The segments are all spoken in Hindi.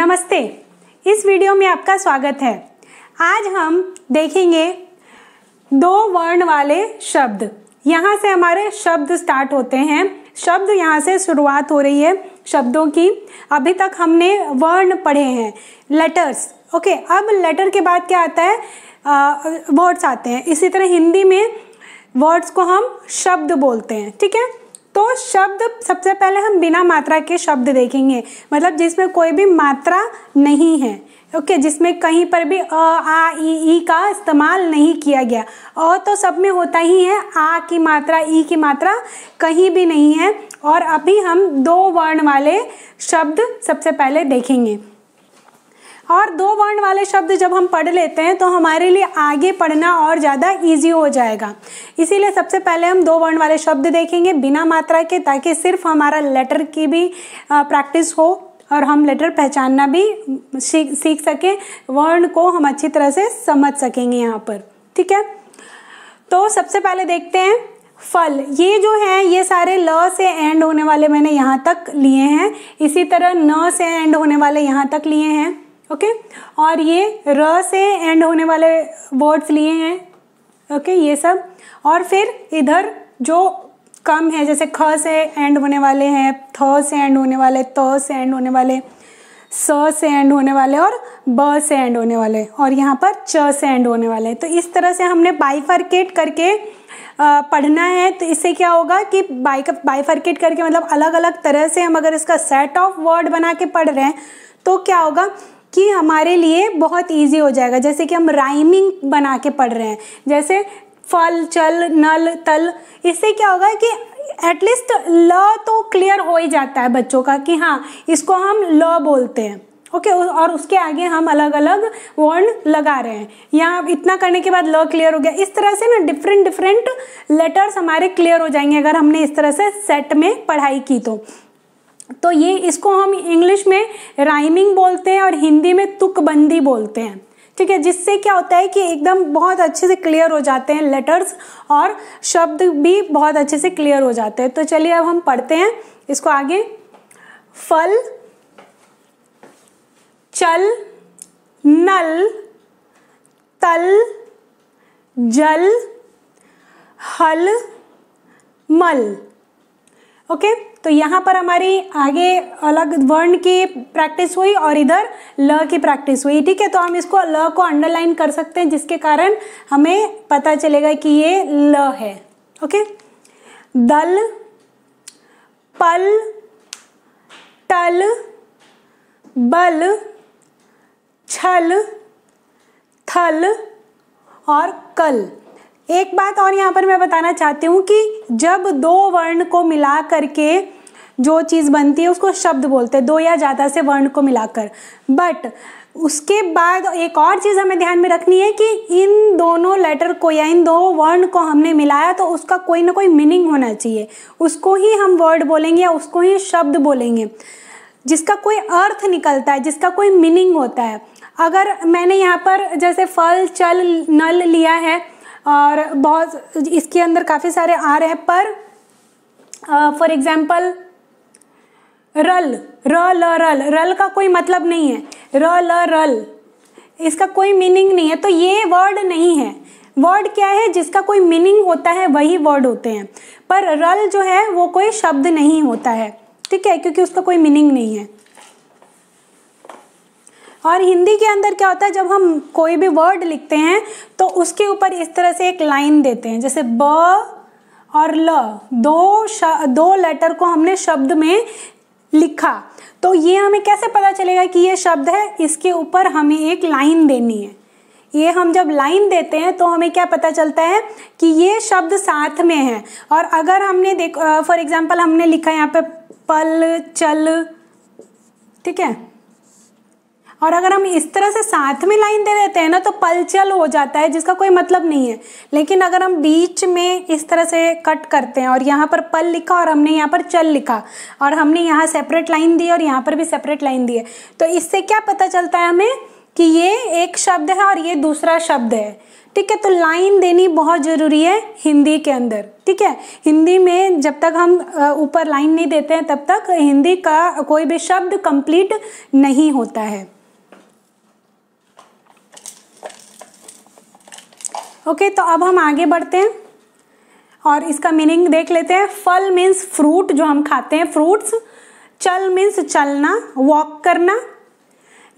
नमस्ते इस वीडियो में आपका स्वागत है आज हम देखेंगे दो वर्ण वाले शब्द यहाँ से हमारे शब्द स्टार्ट होते हैं शब्द यहाँ से शुरुआत हो रही है शब्दों की अभी तक हमने वर्ण पढ़े हैं लेटर्स ओके अब लेटर के बाद क्या आता है वर्ड्स आते हैं इसी तरह हिंदी में वर्ड्स को हम शब्द बोलते हैं ठीक है तो शब्द सबसे पहले हम बिना मात्रा के शब्द देखेंगे मतलब जिसमें कोई भी मात्रा नहीं है ओके okay, जिसमें कहीं पर भी अ आ ई ई का इस्तेमाल नहीं किया गया अ तो सब में होता ही है आ की मात्रा ई की मात्रा कहीं भी नहीं है और अभी हम दो वर्ण वाले शब्द सबसे पहले देखेंगे और दो वर्ण वाले शब्द जब हम पढ़ लेते हैं तो हमारे लिए आगे पढ़ना और ज़्यादा ईजी हो जाएगा इसीलिए सबसे पहले हम दो वर्ण वाले शब्द देखेंगे बिना मात्रा के ताकि सिर्फ हमारा लेटर की भी प्रैक्टिस हो और हम लेटर पहचानना भी सीख सीख सकें वर्ण को हम अच्छी तरह से समझ सकेंगे यहाँ पर ठीक है तो सबसे पहले देखते हैं फल ये जो है ये सारे ल से एंड होने वाले मैंने यहाँ तक लिए हैं इसी तरह न से एंड होने वाले यहाँ तक लिए हैं ओके और ये र से एंड होने वाले वर्ड्स लिए हैं ओके ये सब और फिर इधर जो कम है जैसे ख से एंड होने वाले हैं थ से एंड होने वाले त से एंड होने वाले स से एंड होने वाले और ब से एंड होने वाले और यहाँ पर च से एंड होने वाले तो इस तरह से हमने बाइफर्केट करके पढ़ना है तो इससे क्या होगा कि बाइक बाइफर्केट करके मतलब अलग अलग तरह से हम अगर इसका सेट ऑफ वर्ड बना के पढ़ रहे हैं तो क्या होगा कि हमारे लिए बहुत ईजी हो जाएगा जैसे कि हम राइमिंग बना के पढ़ रहे हैं जैसे फल चल नल तल इससे क्या होगा कि एटलीस्ट ल तो क्लियर हो ही जाता है बच्चों का कि हाँ इसको हम ल बोलते हैं ओके okay, और उसके आगे हम अलग अलग वर्ण लगा रहे हैं या इतना करने के बाद ल क्लियर हो गया इस तरह से ना डिफरेंट डिफरेंट लेटर्स हमारे क्लियर हो जाएंगे अगर हमने इस तरह से सेट में पढ़ाई की तो तो ये इसको हम इंग्लिश में राइमिंग बोलते हैं और हिंदी में तुकबंदी बोलते हैं ठीक है जिससे क्या होता है कि एकदम बहुत अच्छे से क्लियर हो जाते हैं लेटर्स और शब्द भी बहुत अच्छे से क्लियर हो जाते हैं तो चलिए अब हम पढ़ते हैं इसको आगे फल चल नल तल जल हल मल ओके okay? तो यहाँ पर हमारी आगे अलग वर्ण की प्रैक्टिस हुई और इधर ल की प्रैक्टिस हुई ठीक है तो हम इसको ल को अंडरलाइन कर सकते हैं जिसके कारण हमें पता चलेगा कि ये ल है ओके दल पल टल बल छल थल और कल एक बात और यहाँ पर मैं बताना चाहती हूँ कि जब दो वर्ण को मिला करके जो चीज़ बनती है उसको शब्द बोलते हैं दो या ज़्यादा से वर्ण को मिलाकर बट उसके बाद एक और चीज़ हमें ध्यान में रखनी है कि इन दोनों लेटर को या इन दो वर्ण को हमने मिलाया तो उसका कोई ना कोई मीनिंग होना चाहिए उसको ही हम वर्ड बोलेंगे या उसको ही शब्द बोलेंगे जिसका कोई अर्थ निकलता है जिसका कोई मीनिंग होता है अगर मैंने यहाँ पर जैसे फल चल नल लिया है और बहुत इसके अंदर काफ़ी सारे आ रहे हैं पर फॉर एग्ज़ाम्पल रल र ल रल रल का कोई मतलब नहीं है र ल रल इसका कोई मीनिंग नहीं है तो ये वर्ड नहीं है वर्ड क्या है जिसका कोई मीनिंग होता है वही वर्ड होते हैं पर रल जो है वो कोई शब्द नहीं होता है ठीक है क्योंकि उसका कोई मीनिंग नहीं है और हिंदी के अंदर क्या होता है जब हम कोई भी वर्ड लिखते हैं तो उसके ऊपर इस तरह से एक लाइन देते हैं जैसे ब और ल दो दो लेटर को हमने शब्द में लिखा तो ये हमें कैसे पता चलेगा कि ये शब्द है इसके ऊपर हमें एक लाइन देनी है ये हम जब लाइन देते हैं तो हमें क्या पता चलता है कि ये शब्द साथ में है और अगर हमने देख फॉर एग्जाम्पल हमने लिखा यहाँ पे पल चल ठीक है और अगर हम इस तरह से साथ में लाइन दे देते हैं ना तो पलचल हो जाता है जिसका कोई मतलब नहीं है लेकिन अगर हम बीच में इस तरह से कट करते हैं और यहाँ पर पल लिखा और हमने यहाँ पर चल लिखा और हमने यहाँ सेपरेट लाइन दी और यहाँ पर भी सेपरेट लाइन दी है तो इससे क्या पता चलता है हमें कि ये एक शब्द है और ये दूसरा शब्द है ठीक है तो लाइन देनी बहुत ज़रूरी है हिंदी के अंदर ठीक है हिंदी में जब तक हम ऊपर लाइन नहीं देते हैं तब तक हिंदी का कोई भी शब्द कंप्लीट नहीं होता है ओके तो अब हम आगे बढ़ते हैं और इसका मीनिंग देख लेते हैं फल मीन्स फ्रूट जो हम खाते हैं फ्रूट्स चल मीन्स चलना वॉक करना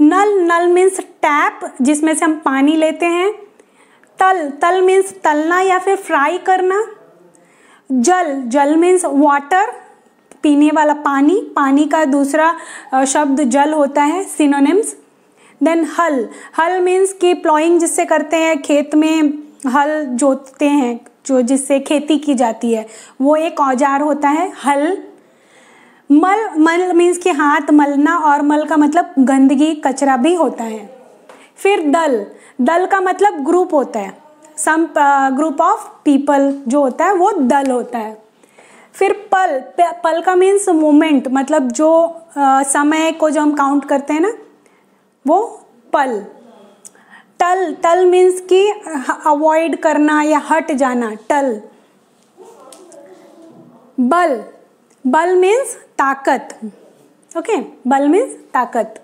नल नल मीन्स टैप जिसमें से हम पानी लेते हैं तल तल मीन्स तलना या फिर फ्राई करना जल जल मीन्स वाटर पीने वाला पानी पानी का दूसरा शब्द जल होता है सिनोनिम्स देन हल हल मीन्स की प्लॉइंग जिससे करते हैं खेत में हल जोतते हैं जो जिससे खेती की जाती है वो एक औजार होता है हल मल मल मीन्स कि हाथ मलना और मल का मतलब गंदगी कचरा भी होता है फिर दल दल का मतलब ग्रुप होता है सम ग्रुप ऑफ पीपल जो होता है वो दल होता है फिर पल पल का मीन्स मोमेंट मतलब जो आ, uh, समय को जो हम काउंट करते हैं ना वो पल टल टल मीन्स कि अवॉइड करना या हट जाना टल बल बल मीन्स ताकत ओके बल मीन्स ताकत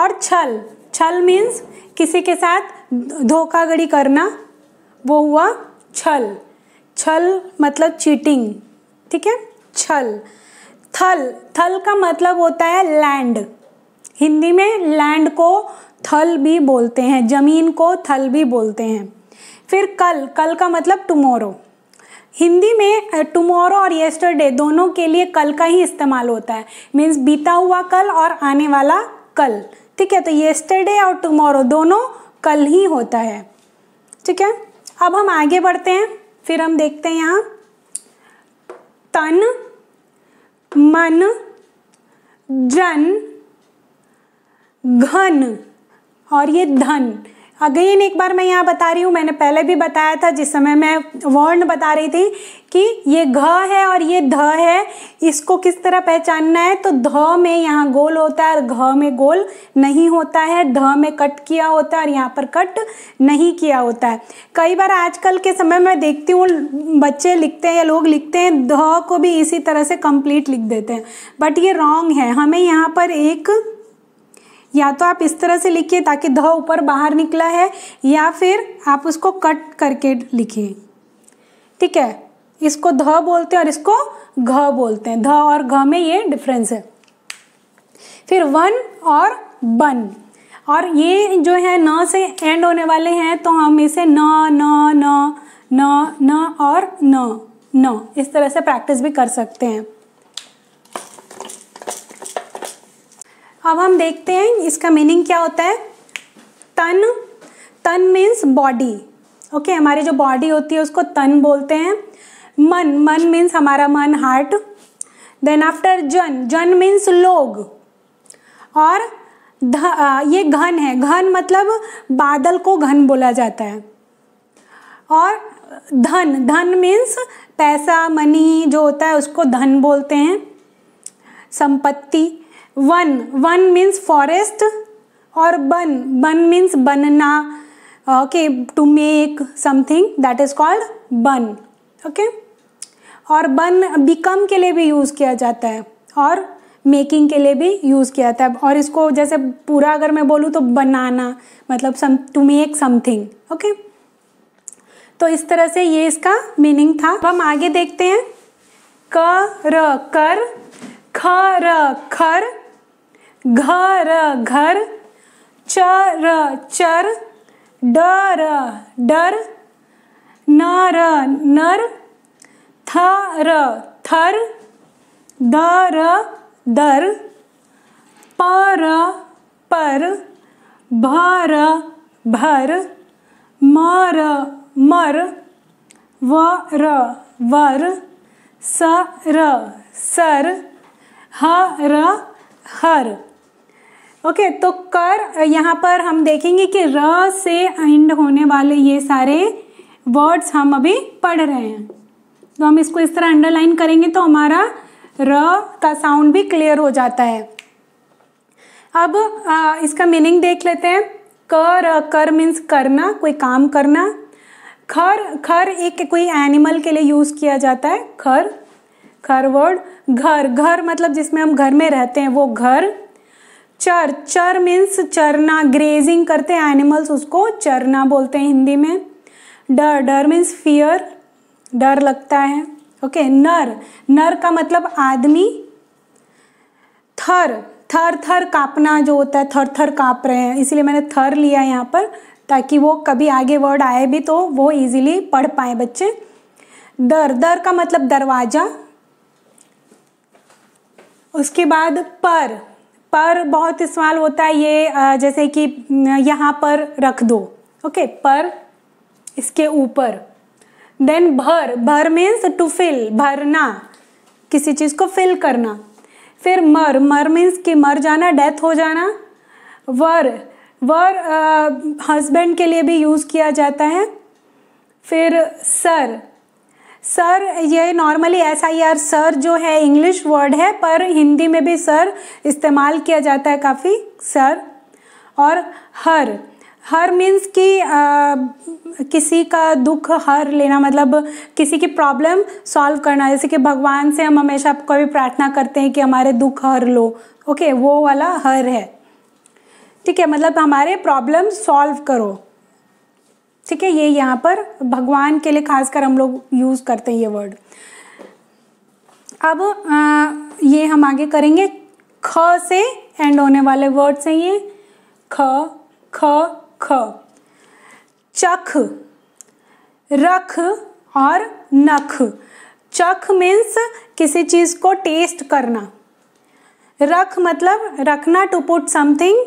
और छल छल मीन्स किसी के साथ धोखाधड़ी करना वो हुआ छल छल मतलब चीटिंग ठीक है छल थल थल का मतलब होता है लैंड हिंदी में लैंड को थल भी बोलते हैं जमीन को थल भी बोलते हैं फिर कल कल का मतलब टुमोरो हिंदी में टुमोरो और येस्टरडे दोनों के लिए कल का ही इस्तेमाल होता है मीन्स बीता हुआ कल और आने वाला कल ठीक है तो येस्टरडे और टुमोरो दोनों कल ही होता है ठीक है अब हम आगे बढ़ते हैं फिर हम देखते हैं यहाँ तन मन जन घन और ये धन अगेन एक बार मैं यहाँ बता रही हूँ मैंने पहले भी बताया था जिस समय मैं वर्ण बता रही थी कि ये घ है और ये ध है इसको किस तरह पहचानना है तो ध में यहाँ गोल होता है और घ में गोल नहीं होता है ध में कट किया होता है और यहाँ पर कट नहीं किया होता है कई बार आजकल के समय में देखती हूँ बच्चे लिखते हैं या लोग लिखते हैं ध को भी इसी तरह से कंप्लीट लिख देते हैं बट ये रॉन्ग है हमें यहाँ पर एक या तो आप इस तरह से लिखिए ताकि ध ऊपर बाहर निकला है या फिर आप उसको कट करके लिखिए ठीक है इसको ध बोलते हैं और इसको घ बोलते हैं ध और घ में ये डिफरेंस है फिर वन और बन और ये जो है न से एंड होने वाले हैं तो हम इसे न न न न न और न न इस तरह से प्रैक्टिस भी कर सकते हैं अब हम देखते हैं इसका मीनिंग क्या होता है तन तन मीन्स बॉडी ओके हमारी जो बॉडी होती है उसको तन बोलते हैं मन मन मीन्स हमारा मन हार्ट देन आफ्टर जन जन मीन्स लोग और ध, आ, ये घन है घन मतलब बादल को घन बोला जाता है और धन धन मीन्स पैसा मनी जो होता है उसको धन बोलते हैं संपत्ति वन वन मीन्स फॉरेस्ट और बन बन मीन्स बनना okay to make something that is called बन ओके और बन बिकम के लिए भी यूज़ किया जाता है और मेकिंग के लिए भी यूज़ किया जाता है और इसको जैसे पूरा अगर मैं बोलूँ तो बनाना मतलब some to make something okay तो इस तरह से ये इसका मीनिंग था अब हम आगे देखते हैं कर कर खर खर घ र घर च र चर ड र डर न र नर थ र थर द र दर प र पर भ र भर म र मर व र वर स र सर ह र हर ओके तो कर यहाँ पर हम देखेंगे कि र से एंड होने वाले ये सारे वर्ड्स हम अभी पढ़ रहे हैं तो हम इसको इस तरह अंडरलाइन करेंगे तो हमारा र का साउंड भी क्लियर हो जाता है अब आ, इसका मीनिंग देख लेते हैं कर कर मीन्स करना कोई काम करना खर खर एक कोई एनिमल के लिए यूज़ किया जाता है खर खर वर्ड घर घर मतलब जिसमें हम घर में रहते हैं वो घर चर चर मीन्स चरना ग्रेजिंग करते हैं एनिमल्स उसको चरना बोलते हैं हिंदी में डर डर मीन्स फियर डर लगता है ओके नर नर का मतलब आदमी थर थर थर कापना जो होता है थर थर काँप रहे हैं इसीलिए मैंने थर लिया यहाँ पर ताकि वो कभी आगे वर्ड आए भी तो वो इजीली पढ़ पाए बच्चे दर दर का मतलब दरवाज़ा उसके बाद पर पर बहुत इस्तेमाल होता है ये जैसे कि यहाँ पर रख दो ओके पर इसके ऊपर देन भर भर मीन्स टू फिल भरना किसी चीज़ को फिल करना फिर मर मर मीन्स कि मर जाना डेथ हो जाना वर वर हस्बैंड के लिए भी यूज़ किया जाता है फिर सर सर ये normally S I R sir जो है इंग्लिश वर्ड है पर हिंदी में भी सर इस्तेमाल किया जाता है काफ़ी सर और हर हर मीन्स कि किसी का दुख हर लेना मतलब किसी की प्रॉब्लम सॉल्व करना जैसे कि भगवान से हम हमेशा कभी प्रार्थना करते हैं कि हमारे दुख हर लो ओके वो वाला हर है ठीक है मतलब हमारे प्रॉब्लम सॉल्व करो ठीक है ये यहाँ पर भगवान के लिए खासकर हम लोग यूज़ करते हैं ये वर्ड अब आ, ये हम आगे करेंगे ख से एंड होने वाले वर्ड्स हैं ये ख ख ख चख रख और नख चख मीन्स किसी चीज़ को टेस्ट करना रख मतलब रखना to put something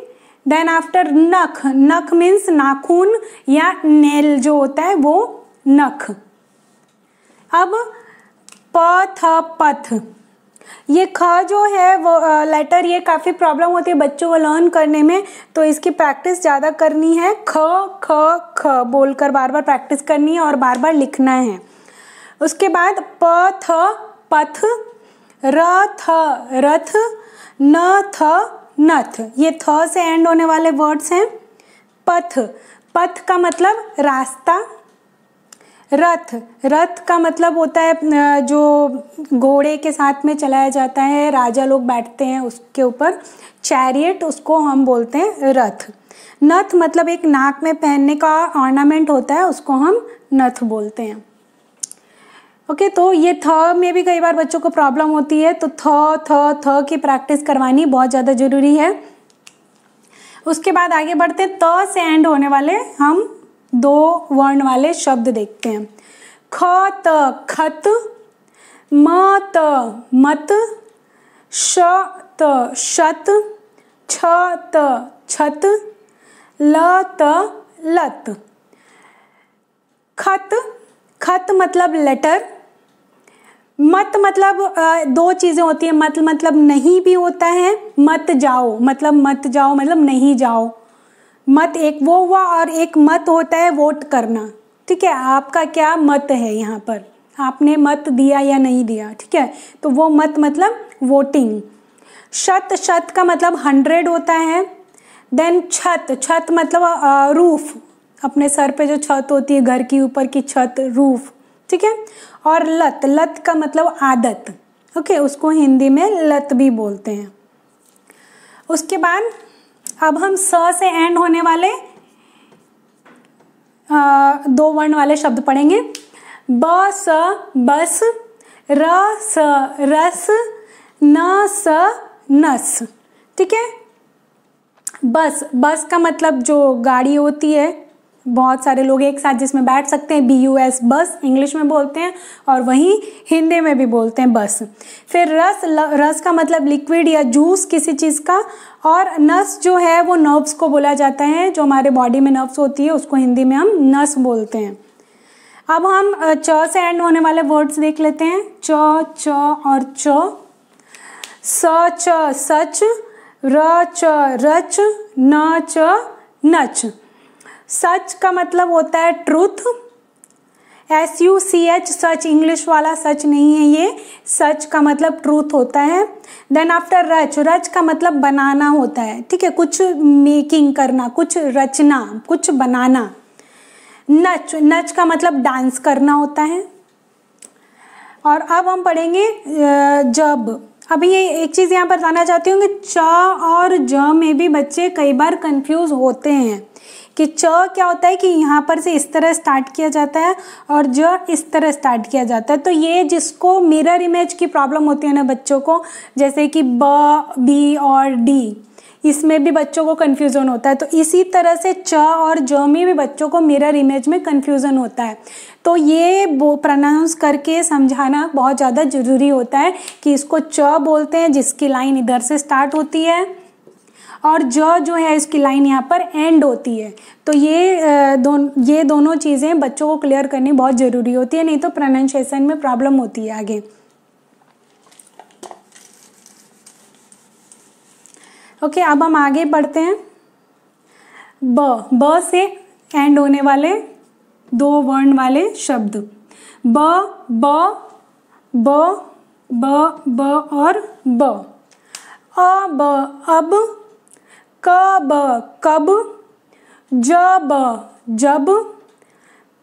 then after नख नख मीन्स नाखून या नेल जो होता है वो नख अब प थ पथ ये ख जो है वो लेटर ये काफ़ी प्रॉब्लम होती है बच्चों को लर्न करने में तो इसकी प्रैक्टिस ज़्यादा करनी है ख ख ख बोलकर बार बार प्रैक्टिस करनी है और बार बार लिखना है उसके बाद प थ पथ र थ रथ न थ नथ ये थ से एंड होने वाले वर्ड्स हैं पथ पथ का मतलब रास्ता रथ रथ का मतलब होता है जो घोड़े के साथ में चलाया जाता है राजा लोग बैठते हैं उसके ऊपर चैरियट उसको हम बोलते हैं रथ नथ मतलब एक नाक में पहनने का ऑर्नामेंट होता है उसको हम नथ बोलते हैं ओके तो ये थ में भी कई बार बच्चों को प्रॉब्लम होती है तो थ थ थ की प्रैक्टिस करवानी बहुत ज़्यादा ज़रूरी है उसके बाद आगे बढ़ते त से एंड होने वाले हम दो वर्ण वाले शब्द देखते हैं ख त खत म त मत श त शत छ त छत ल त लत खत खत मतलब लेटर मत मतलब दो चीज़ें होती हैं मत मतलब नहीं भी होता है मत जाओ मतलब मत जाओ मतलब नहीं जाओ मत एक वो हुआ और एक मत होता है वोट करना ठीक है आपका क्या मत है यहाँ पर आपने मत दिया या नहीं दिया ठीक है तो वो मत मतलब वोटिंग शत शत का मतलब हंड्रेड होता है देन छत छत मतलब रूफ़ अपने सर पे जो छत होती है घर की ऊपर की छत रूफ़ ठीक है और लत लत का मतलब आदत ओके उसको हिंदी में लत भी बोलते हैं उसके बाद अब हम स से एंड होने वाले आ, दो वर्ण वाले शब्द पढ़ेंगे ब स बस र स रस न स नस ठीक है बस बस का मतलब जो गाड़ी होती है बहुत सारे लोग एक साथ जिसमें बैठ सकते हैं B U S bus English में बोलते हैं और वहीं हिंदी में भी बोलते हैं बस फिर रस ल, रस का मतलब लिक्विड या जूस किसी चीज़ का और नस जो है वो नर्व्स को बोला जाता है जो हमारे बॉडी में नर्व्स होती है उसको हिंदी में हम नस बोलते हैं अब हम च से एंड होने वाले वर्ड्स देख लेते हैं च च और च स च सच र च रच न च नच सच का मतलब होता है truth S U C H सच इंग्लिश वाला सच नहीं है ये सच का मतलब ट्रूथ होता है देन आफ्टर रच रच का मतलब बनाना होता है ठीक है कुछ मेकिंग करना कुछ रचना कुछ बनाना नच नच का मतलब डांस करना होता है और अब हम पढ़ेंगे जब अब ये एक चीज़ यहाँ बताना चाहती हूँ कि च और ज में भी बच्चे कई बार कंफ्यूज होते हैं कि च क्या होता है कि यहाँ पर से इस तरह स्टार्ट किया जाता है और ज इस तरह स्टार्ट किया जाता है तो ये जिसको मिरर इमेज की प्रॉब्लम होती है ना बच्चों को जैसे कि ब बी और डी इसमें भी बच्चों को कन्फ्यूज़न होता है तो इसी तरह से च और ज में भी बच्चों को मिरर इमेज में कन्फ्यूज़न होता है तो ये वो प्रनाउंस करके समझाना बहुत ज़्यादा ज़रूरी होता है कि इसको च बोलते हैं जिसकी लाइन इधर से स्टार्ट होती है और ज जो है इसकी लाइन यहाँ पर एंड होती है तो ये दोन ये दोनों चीज़ें बच्चों को क्लियर करनी बहुत ज़रूरी होती है नहीं तो प्रोनाउंसिएशन में प्रॉब्लम होती है आगे ओके okay, अब हम आगे बढ़ते हैं ब ब से एंड होने वाले दो वर्ण वाले शब्द ब ब ब ब ब और ब अब कब कब जब जब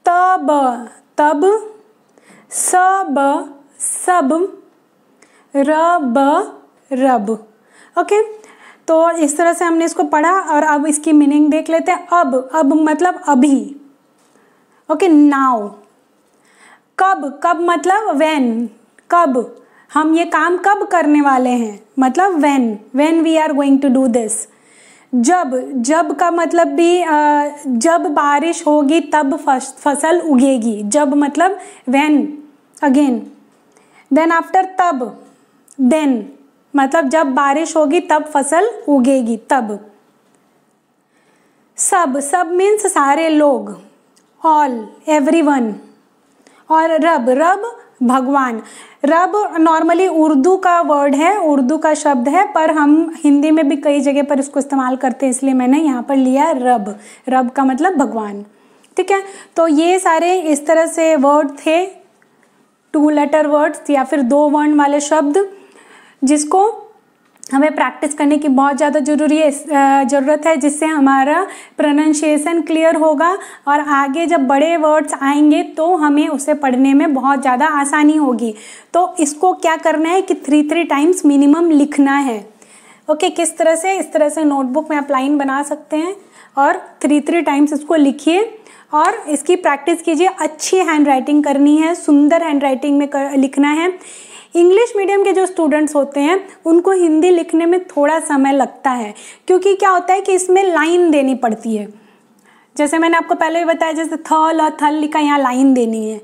तब तब सब सब रब रब ओके तो इस तरह से हमने इसको पढ़ा और अब इसकी मीनिंग देख लेते हैं अब अब मतलब अभी ओके नाउ कब कब मतलब वेन कब हम ये काम कब करने वाले हैं मतलब when when we are going to do this जब जब का मतलब भी जब बारिश होगी तब फसल उगेगी जब मतलब वैन अगेन देन आफ्टर तब देन मतलब जब बारिश होगी तब फसल उगेगी तब सब सब मीन्स सारे लोग ऑल एवरी वन और रब रब भगवान रब नॉर्मली उर्दू का वर्ड है उर्दू का शब्द है पर हम हिंदी में भी कई जगह पर इसको इस्तेमाल करते हैं इसलिए मैंने यहाँ पर लिया रब रब का मतलब भगवान ठीक है तो ये सारे इस तरह से वर्ड थे टू लेटर वर्ड्स या फिर दो वर्ण वाले शब्द जिसको हमें प्रैक्टिस करने की बहुत ज़्यादा ज़रूरी है ज़रूरत है जिससे हमारा प्रोनाशिएसन क्लियर होगा और आगे जब बड़े वर्ड्स आएंगे तो हमें उसे पढ़ने में बहुत ज़्यादा आसानी होगी तो इसको क्या करना है कि थ्री थ्री टाइम्स मिनिमम लिखना है ओके किस तरह से इस तरह से नोटबुक में आप लाइन बना सकते हैं और थ्री थ्री टाइम्स इसको लिखिए और इसकी प्रैक्टिस कीजिए अच्छी हैंड राइटिंग करनी है सुंदर हैंड राइटिंग में कर, लिखना है इंग्लिश मीडियम के जो स्टूडेंट्स होते हैं उनको हिंदी लिखने में थोड़ा समय लगता है क्योंकि क्या होता है कि इसमें लाइन देनी पड़ती है जैसे मैंने आपको पहले भी बताया जैसे थल और थल लिखा यहाँ लाइन देनी है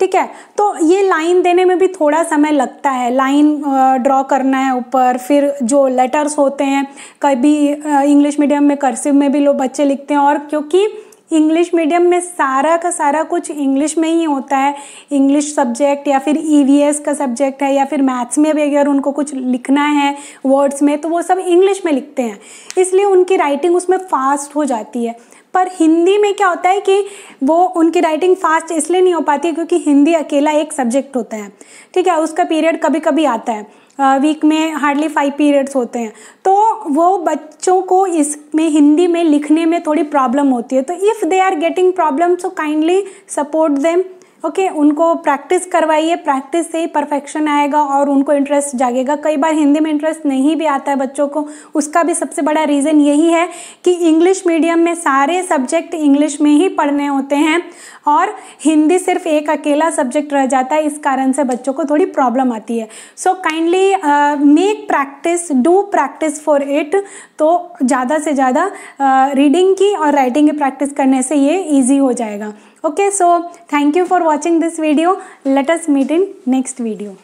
ठीक है तो ये लाइन देने में भी थोड़ा समय लगता है लाइन ड्रॉ करना है ऊपर फिर जो लेटर्स होते हैं कभी इंग्लिश मीडियम में कर्सिव में भी लोग बच्चे लिखते हैं और क्योंकि इंग्लिश मीडियम में सारा का सारा कुछ इंग्लिश में ही होता है इंग्लिश सब्जेक्ट या फिर ई e का सब्जेक्ट है या फिर मैथ्स में भी अगर उनको कुछ लिखना है वर्ड्स में तो वो सब इंग्लिश में लिखते हैं इसलिए उनकी राइटिंग उसमें फास्ट हो जाती है पर हिंदी में क्या होता है कि वो उनकी राइटिंग फास्ट इसलिए नहीं हो पाती क्योंकि हिंदी अकेला एक सब्जेक्ट होता है ठीक है उसका पीरियड कभी कभी आता है वीक में हार्डली फाइव पीरियड्स होते हैं तो वो बच्चों को इसमें हिंदी में लिखने में थोड़ी प्रॉब्लम होती है तो if they are getting problem so kindly support them okay okay, उनको प्रैक्टिस करवाइए प्रैक्टिस से ही परफेक्शन आएगा और उनको इंटरेस्ट जागेगा कई बार हिंदी में इंटरेस्ट नहीं भी आता है बच्चों को उसका भी सबसे बड़ा रीज़न यही है कि इंग्लिश मीडियम में सारे सब्जेक्ट इंग्लिश में ही पढ़ने होते हैं और हिंदी सिर्फ एक अकेला सब्जेक्ट रह जाता है इस कारण से बच्चों को थोड़ी प्रॉब्लम आती है so kindly make practice do practice for it तो ज़्यादा से ज़्यादा रीडिंग uh, की और राइटिंग की प्रैक्टिस करने से ये ईजी हो जाएगा Okay, so thank you for watching this video. Let us meet in next video.